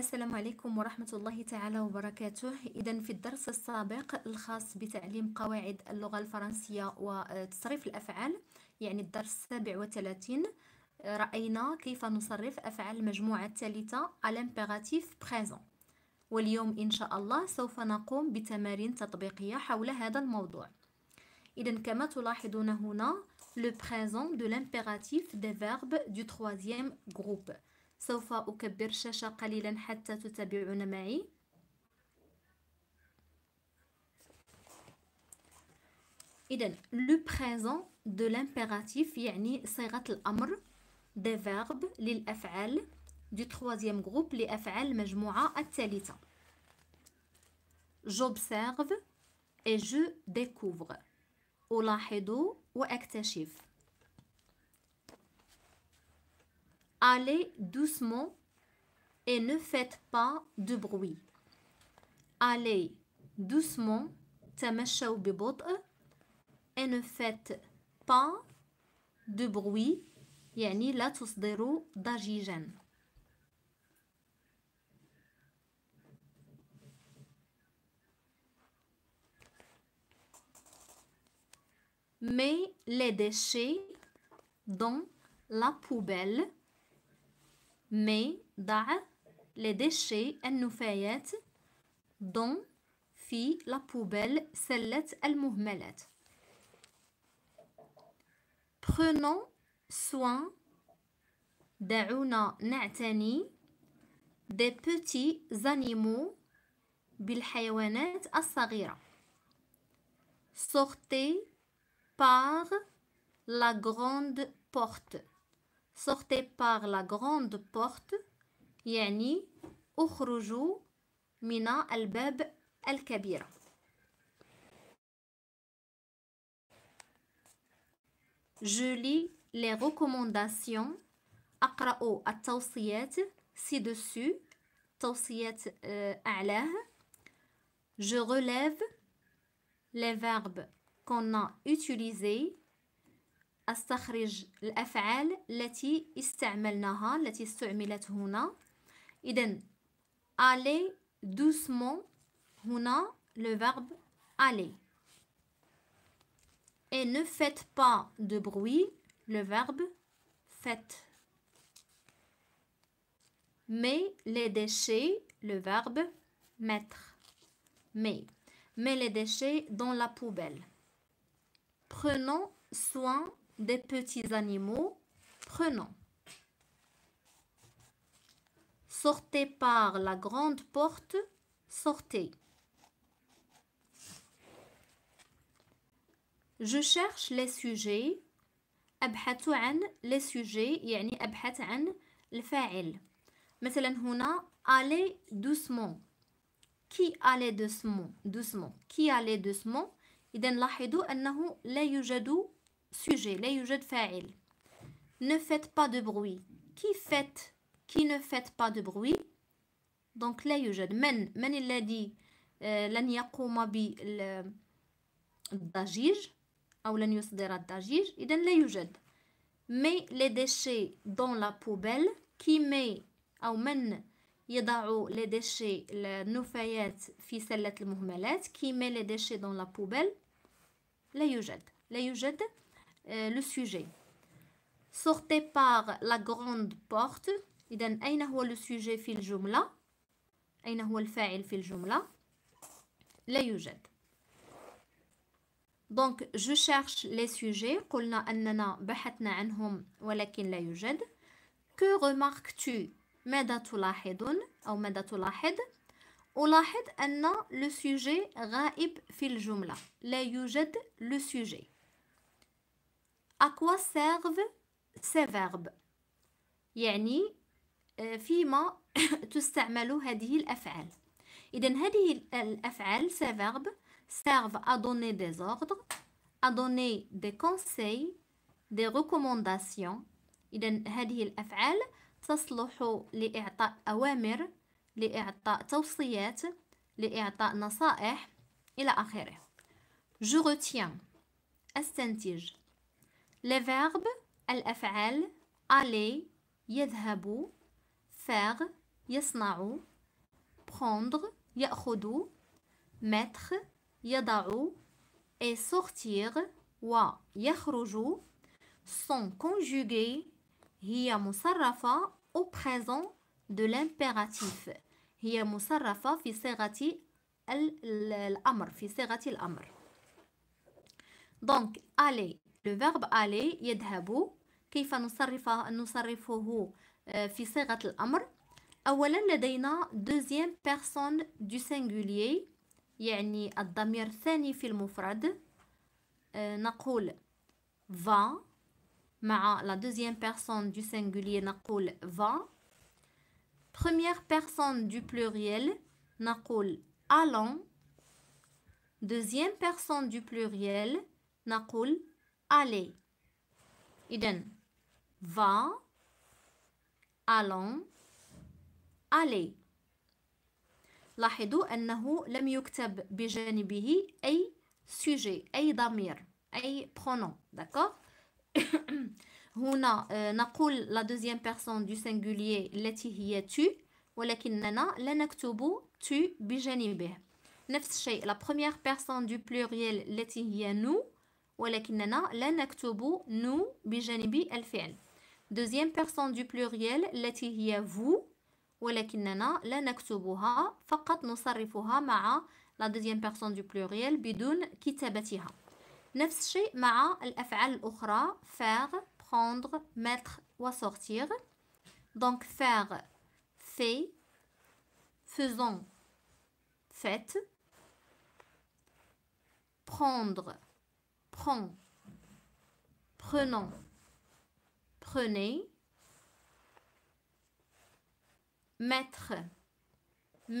السلام عليكم ورحمة الله تعالى وبركاته إذا في الدرس السابق الخاص بتعليم قواعد اللغة الفرنسية وتصريف الأفعال يعني الدرس 37 رأينا كيف نصرف أفعال المجموعة الثالثة الامبيراتيف بريزون واليوم إن شاء الله سوف نقوم بتمارين تطبيقية حول هذا الموضوع إذا كما تلاحظون هنا لو بريزون دو لامبيراتيف دي فيرب دو troisième groupe سوف أكبر الشاشة قليلا حتى تتابعون معي إذا لو بريزون دو لامبيراتيف يعني صيغة الأمر دي فيرب للأفعال دو تخوازيام جروب لأفعال المجموعة الثالثة جوبسيرف et je découvre ألاحظ وأكتشف Allez doucement et ne faites pas de bruit. Allez doucement, et ne faites pas de bruit, يعني Mets les déchets dans la poubelle mais les déchets النفايات dans في la poubelle سلة المهملات prenons soin دعونا نعتني des petits animaux بالحيوانات الصغيرة sortez par la grande porte sortez par la grande porte mina Al من al kabira. Je lis les recommandations à التوصيات ci-dessus توصيات أعلاه euh, Je relève les verbes qu'on a utilisés أستخرج الأفعال التي qui التي استعملت هنا إذن allez doucement هنا le verbe aller et ne faites pas de bruit le verbe faites mais les déchets le verbe mettre mais mais les déchets dans la poubelle prenons soin des petits animaux prenons Sortez par la grande porte, sortez. Je cherche les sujets. les sujets يعني أبحث عن الفاعل. مثلا هنا aller doucement. Qui allait doucement? doucement. Qui allait doucement? إذا لاحظوا أنه لا يوجد Sujet, فاعل. Ne faites pas de bruit. Qui fait Qui ne fait pas de bruit Donc, لا يوجد. من من الذي لن يقوم بالضجيج أو لن يصدر الضجيج إذا لا يوجد. met les déchets dans la poubelle qui met أو من يضع les déchets النفايات في سلة المهملات qui met les déchets dans la poubelle لا يوجد لا يوجد le sujet Sortez par la grande porte. إذن أين هو le sujet في الجملة؟ أين هو الفاعل في الجملة؟ لا يوجد. Donc je cherche les sujets قلنا أننا بحثنا عنهم ولكن لا يوجد. Que remarques-tu ماذا تلاحظون أو ماذا تلاحظ le sujet غائب في الجملة لا يوجد le sujet أكوا سيرف سي فيرب يعني آه، فيما تستعمل هذه الأفعال إذا هذه الأفعال سي فيرب سيرف أدوني donner des ordres, à donner دي conseils, إذا هذه الأفعال تصلح لإعطاء أوامر، لإعطاء توصيات، لإعطاء نصائح إلى آخره. جو روتيان أستنتج. Les verbes, aller, yadhabou, faire, yasna'ou, prendre, yakhoudou, mettre, yada'ou, et sortir, wa yakhroujou, sont conjugués, hiya au présent de l'impératif. Hiya moussarafa, fisserati l'amr, l'amr. Donc, allez, لو فيرب ألي يذهب كيف نصرفه نصرفه آه، في صيغة الأمر أولا لدينا دوزيام بيرسون دو سينغوليي يعني الضمير الثاني في المفرد آه، نقول فا مع لا دوزيام بيرسون دو singulier نقول فا première personne du pluriel نقول allons deuxième personne du pluriel نقول aller, iden, va, allons, aller. لاحظوا أنه لم يكتب بجانبه أي sujet أي ضمير أي pronom d'accord هنا نقول la deuxième personne du singulier التي هي tu ولكننا لا نكتب tu بجانبه نفس الشيء la première personne du pluriel التي هي nous ولكننا لا نكتب nous بجانب deuxième personne du pluriel التي هي vous ولكننا لا نكتبها la deuxième personne du pluriel بدون كتابتها نفس الشيء مع الأفعال الأخرى faire prendre mettre ou sortir donc faire fait faisons fait, prendre prend, prenons, prenez, mettre,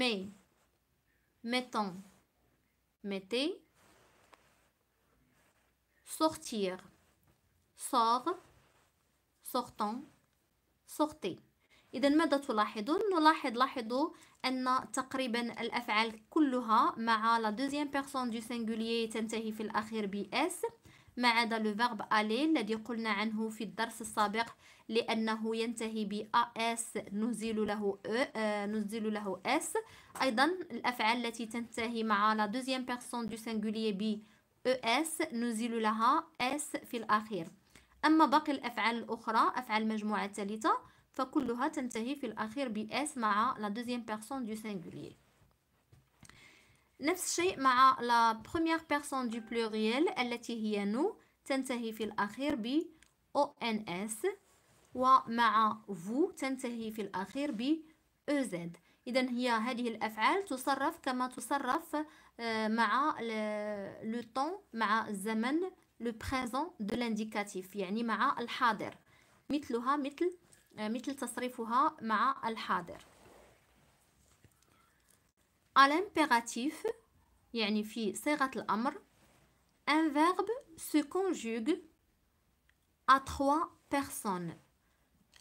mais, mettons, mettez, sortir, sort, sortons, sortez. إذا ماذا تلاحظون؟ نلاحظ لاحظوا أن تقريبا الأفعال كلها مع لا دوزيام بيرسون دو سينغوليي تنتهي في الأخير ب اس ما عدا لو فيرب الي الذي قلنا عنه في الدرس السابق لأنه ينتهي ب اس نزيل له e، أه نزيل له اس أيضا الأفعال التي تنتهي مع لا دوزيام بيرسون دو سينغوليي ب اس e نزيل لها اس في الأخير أما باقي الأفعال الأخرى أفعال مجموعة ثالثة فكلها تنتهي في الأخير بإس مع لا دوزيام بيرسون دو سينغولير نفس الشيء مع لا بروميير بيرسون دو بلوريال التي هي نو تنتهي في الأخير ب او ان اس ومع فو تنتهي في الأخير ب او e زد إذا هي هذه الأفعال تصرف كما تصرف آه، مع لو طون مع الزمن لو بريزون دو لانديكاتيف يعني مع الحاضر مثلها مثل آه، مثل تصريفها مع الحاضر الامبيراتيف يعني في صيغة الأمر un verbe se conjugue à trois personnes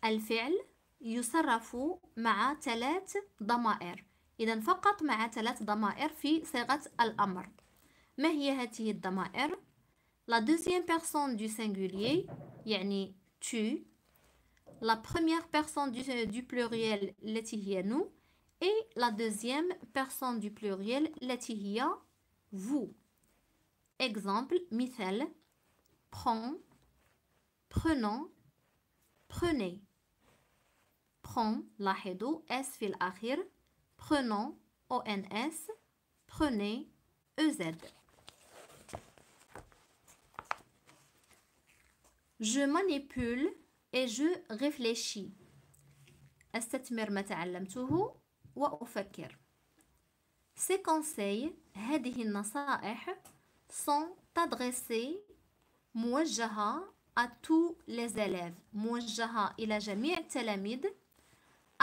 الفعل يصرف مع ثلاث ضمائر إذا فقط مع ثلاث ضمائر في صيغة الأمر ما هي هذه الضمائر؟ لا دوزيام بيرسون دو singulier يعني tu la première personne du, euh, pluriel pluriel nous et la deuxième personne du pluriel letihia vous. Exemple, Michel prends, prenons, prenez. Prends, lahedo, s fil akhir, prenons, ons, prenez, ez. Je manipule et je réfléchis أستثمر ما تعلمته وأفكر Ces conseils هذه النصائح sont adressés موجهة à tous les élèves موجهة إلى جميع التلاميذ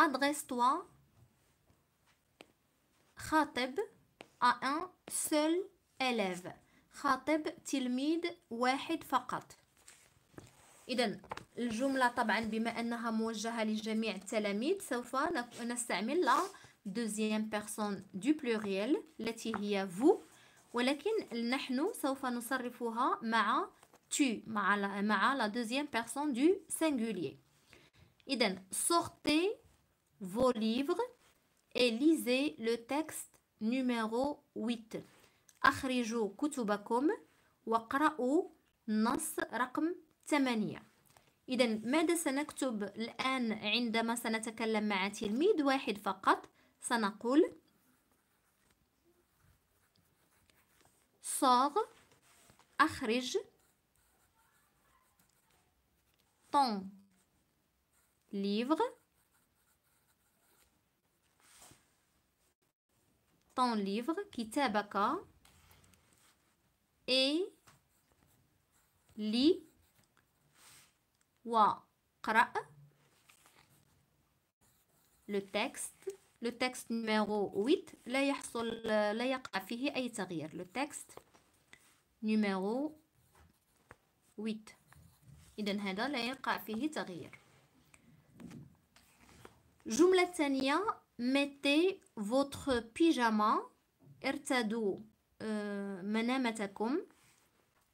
adresse-toi خاطب à un seul élève خاطب تلميذ واحد فقط اذا الجمله طبعا بما انها موجهه لجميع التلاميذ سوف نستعمل لا دوزيام بيرسون دو بلوريال التي هي فو ولكن نحن سوف نصرفها مع tu مع لا مع لا دوزيام بيرسون دو سينغولير اذا سورتي vos livres et lisez le texte numéro 8 اخرجوا كتبكم واقرأوا نص رقم ثمانية إذا ماذا سنكتب الآن عندما سنتكلم مع تلميذ واحد فقط سنقول صاغ أخرج طن ليفغ طن ليفغ كتابك اي لي وقرأ لو تكست لو تكست نيميرو 8 لا يحصل لا يقع فيه أي تغيير لو تكست نيميرو 8 إذا هذا لا يقع فيه تغيير الجملة ثانيه mettez فوتر بيجاما ارتدوا آه، منامتكم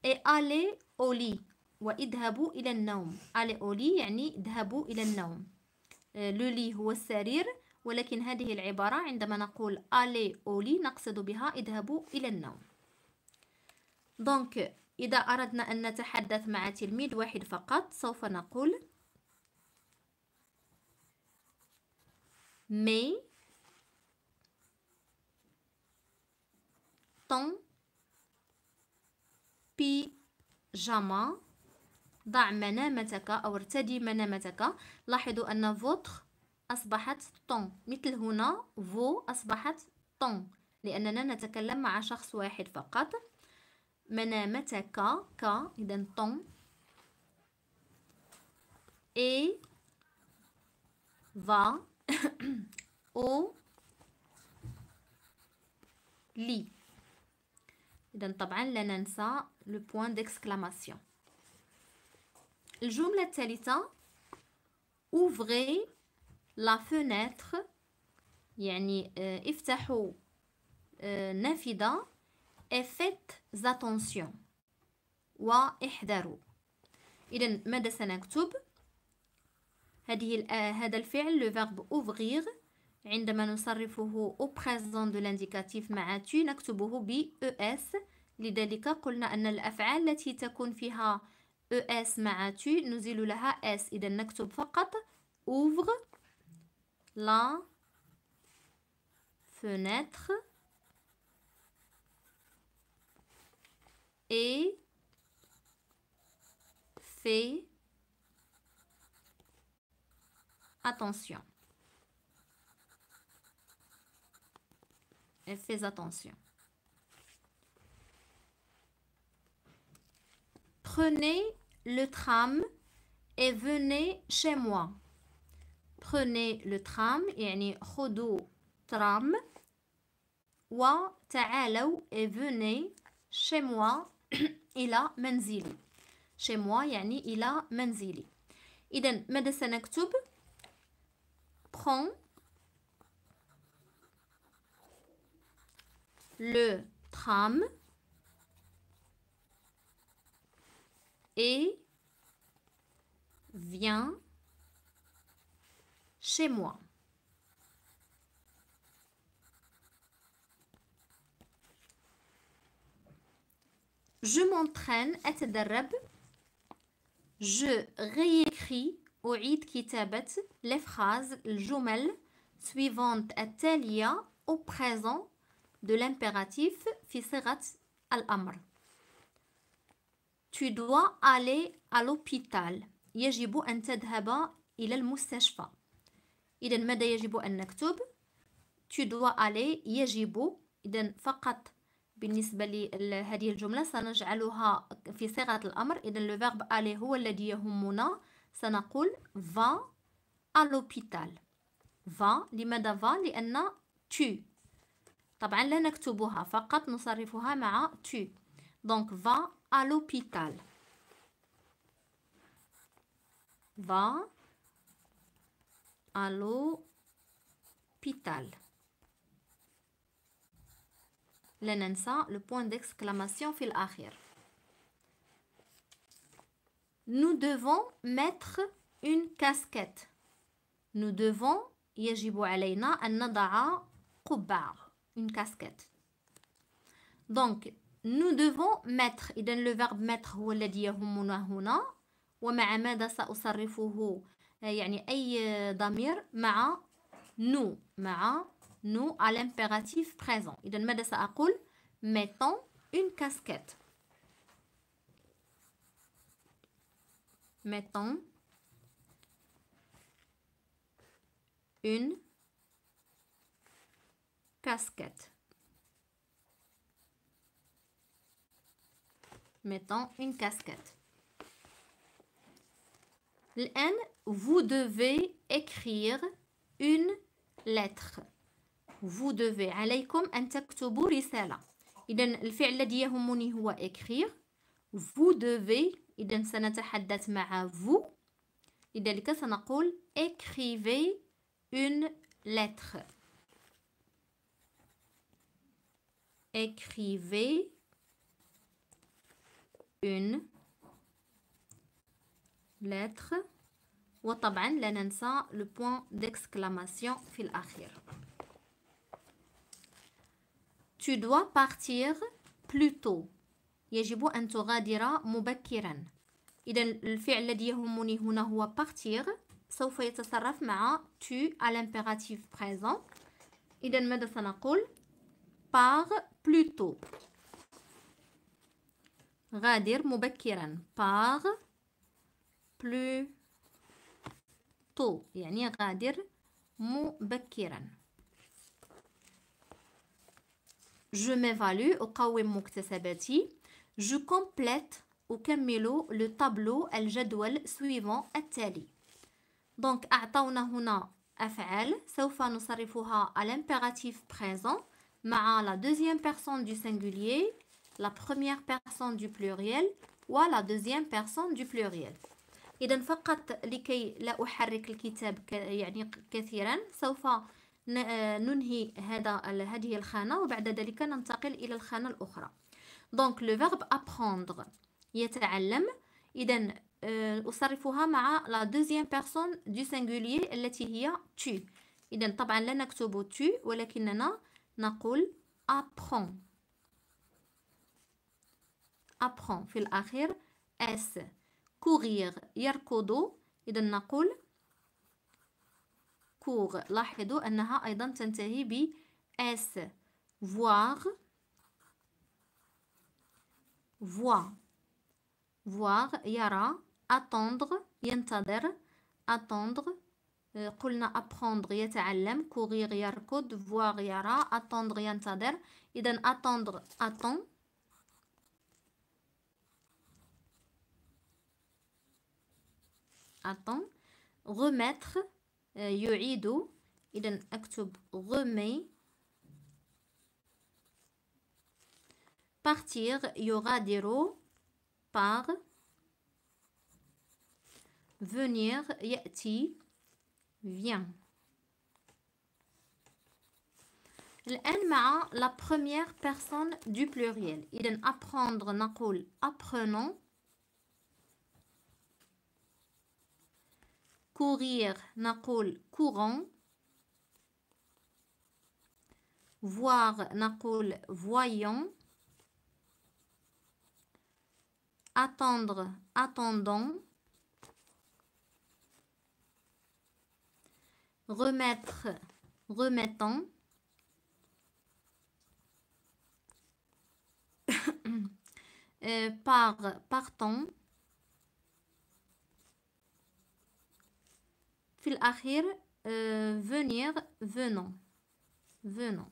اي الي au واذهبوا إلى النوم ألي أولي يعني اذهبوا إلى النوم لولي euh, هو السرير ولكن هذه العبارة عندما نقول ألي أولي نقصد بها اذهبوا إلى النوم دونك إذا أردنا أن نتحدث مع تلميذ واحد فقط سوف نقول مي ton pyjama ضع منامتك أو ارتدي منامتك لاحظوا أن فوتخ أصبحت طون مثل هنا فو أصبحت طون لأننا نتكلم مع شخص واحد فقط منامتك ك إذا طون اي فا او لي إذا طبعا لا ننسى لو بوان ديكسكلاماسيون الجملة الثالثة ouvrez la fenêtre يعني آه، افتحوا آه، نافذة et faites attention واحذروا إذا ماذا سنكتب؟ هذه آه، هذا الفعل لو فيرب ouvrir عندما نصرفه او بريزون دو لانديكاتيف مع تي نكتبه ب اس e، لذلك قلنا أن الأفعال التي تكون فيها ES مع tu نزيل la S إذا نكتب فقط ouvre la fenêtre et fais attention. Et fais attention. Prenez le tram et venez chez moi. Prenez le tram, il yani khodo tram. Wa ta'alaw et venez chez moi. Il a menzili. Chez moi, yani il a menzili. Iden, medesan aktub. Prends le tram. et viens chez moi. Je m'entraîne, à Je réécris id phrase les phrases, suivante suivantes telia au présent de l'impératif fisserat al-Amr. Tu dois aller à l'hôpital. يجب أن تذهب إلى المستشفى. إذا ماذا يجب أن نكتب؟ Tu dois aller يجب إذا فقط بالنسبة لهذه الجملة سنجعلها في صيغة الأمر إذا لو verbe aller هو الذي يهمنا سنقول va à l'hôpital va لماذا va لأن tu طبعا لا نكتبها فقط نصرفها مع tu donc va à l'hôpital. Va à l'hôpital. لا le point d'exclamation fil arrière. Nous devons mettre une casquette. Nous devons يجب علينا an nadara Kobar. une casquette. Donc nous devons mettre donne le verbe mettre هو le dire هنا ومع ماذا يعني أي ضمير مع nous مع nous à l'impératif présent إذا ماذا mettons une casquette mettons une casquette mettons une casquette. L'N, vous devez écrire une lettre. Vous devez عليكم أن تكتبوا رسالة. le الفعل الذي يهمني هو écrire. Vous devez إذا سنتحدث مع vous. لذلك سنقول écrivez une lettre. Écrivez une lettre ou لا ننسى le point d'exclamation في الاخير Tu dois partir plus tôt يجب dire تغادر مبكرا le الفعل الذي يهمني هنا هو partir سوف tu à l'impératif présent Iden ماذا سنقول Pars plus tôt غادر مبكرا باغ بلو طو يعني غادر مبكرا جو ميفالو أقوم مكتسباتي جو كومبليت أكمل لو طابلو الجدول سويفون التالي دونك أعطونا هنا أفعال سوف نصرفها على امبيراتيف بريزون مع لا دوزيام بيرسون دو سينغوليير la première personne du pluriel ولا دوزيام بيرسون دو بلوريال اذا فقط لكي لا احرك الكتاب يعني كثيرا سوف آه، ننهي هذا هذه الخانه وبعد ذلك ننتقل الى الخانه الاخرى دونك لو verbe apprendre يتعلم اذا آه، اصرفها مع لا دوزيام personne دو singulier التي هي tu اذا طبعا لا نكتب tu ولكننا نقول apprend apprend في الأخير اس courir يركض إذا نقول كوغ لاحظوا أنها أيضا تنتهي ب اس voir voir voir يرى attendre ينتظر attendre قلنا apprendre يتعلم courir يركض voir يرى attendre ينتظر إذا attendre attend attends, remettre, يعيد إذا actube, remet, partir, يغادر, par, venir, y'a'ti, vient. الآن la première personne du pluriel. donne apprendre نقول apprenons courir nacole courant voir نقول voyant attendre attendant remettre remettant euh, par partant في الأخير آه، venir venant venant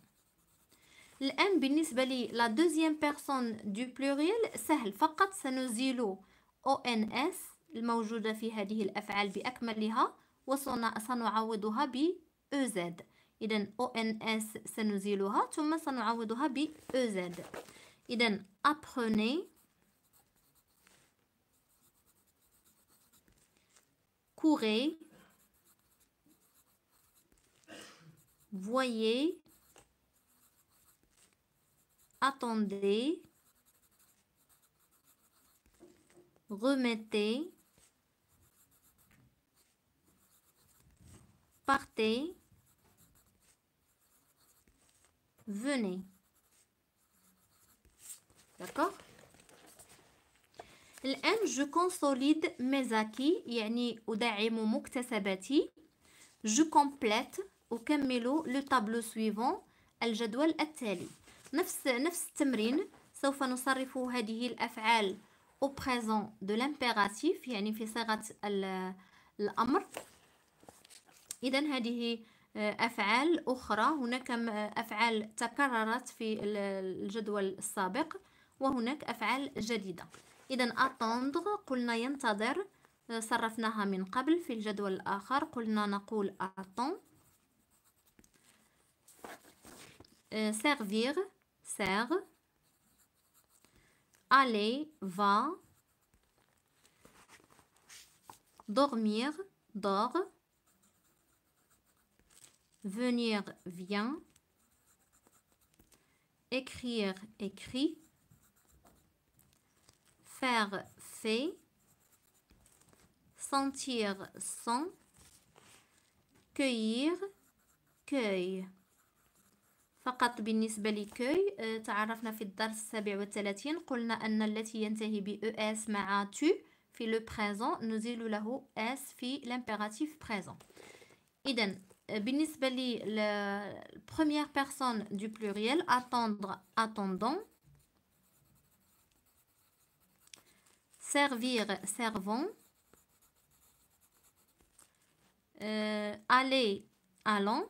الآن بالنسبة لي لا دوزيام بيرسون دو بلوريال سهل فقط سنزيل ONS الموجودة في هذه الأفعال بأكملها وسنعوضها ب EZ إذا ONS سنزيلها ثم سنعوضها ب EZ إذا apprenez courez voyez, attendez, remettez, partez, venez. D'accord je consolide mes acquis يعني je complète أكمل لو طابلو سويفون الجدول التالي نفس نفس التمرين سوف نصرف هذه الأفعال أو بريزون دو لامبيراتيف يعني في صيغة الأمر إذا هذه آه، أفعال أخرى هناك آه، أفعال تكررت في الجدول السابق وهناك أفعال جديدة إذا أتوندغ قلنا ينتظر آه، صرفناها من قبل في الجدول الآخر قلنا نقول attend Euh, servir, serre, aller, va, dormir, dort, venir, vient, écrire, écrit, faire, fait, sentir, sent, cueillir, cueille. Fakat, binisbali, kei, ta'arafna fi d-dars s-sabiwa allati yantahi bi ma-a-tu fi le present nuzilu la-hu-s fi l-imperatif présent. Iden, binisbali, la première personne du pluriel, attendre, attendant, servir, servant, euh, aller, allant,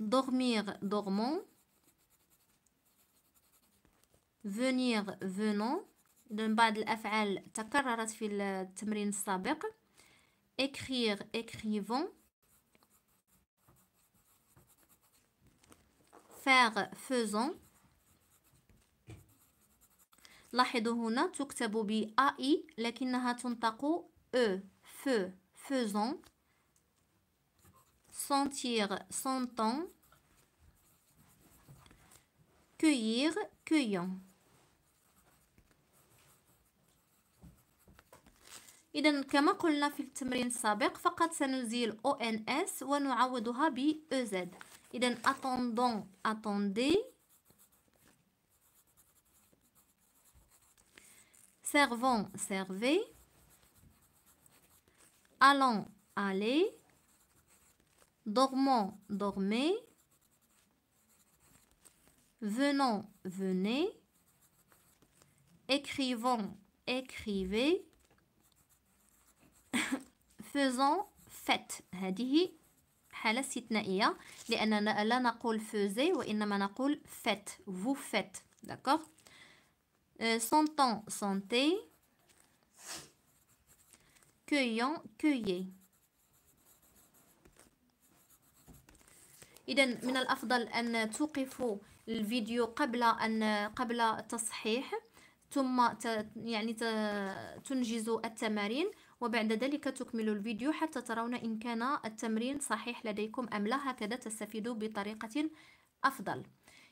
Dormir, dormant. Venir, venant. Dans le cas de l'affaire, la est apparue dans témoin Écrire, écrivons Faire, faisant. La chédo, huna, tu ktabo bi a i, lakinaha, e, feu, faisant sentir, sentant, cueillir, cueillant. إذن كما قلنا في التمرين السابق فقط سنزيل ONS ونعوضها ب EZ إذن attendons, attendez servons, servez allons, allez Dormons, dormez, Venons, venez, Écrivons, écrivez, Faisons, faites. هذه حالة استثنائية لأننا لا نقول faisait وإنما نقول faites. Vous faites. D'accord euh, Sentons, sentez. Cueillons, cueillez. اذا من الافضل ان توقفوا الفيديو قبل ان قبل التصحيح ثم يعني تنجزوا التمارين وبعد ذلك تكملوا الفيديو حتى ترون ان كان التمرين صحيح لديكم ام لا هكذا تستفيدوا بطريقه افضل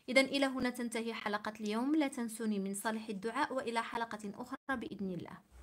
اذا الى هنا تنتهي حلقه اليوم لا تنسوني من صالح الدعاء والى حلقه اخرى باذن الله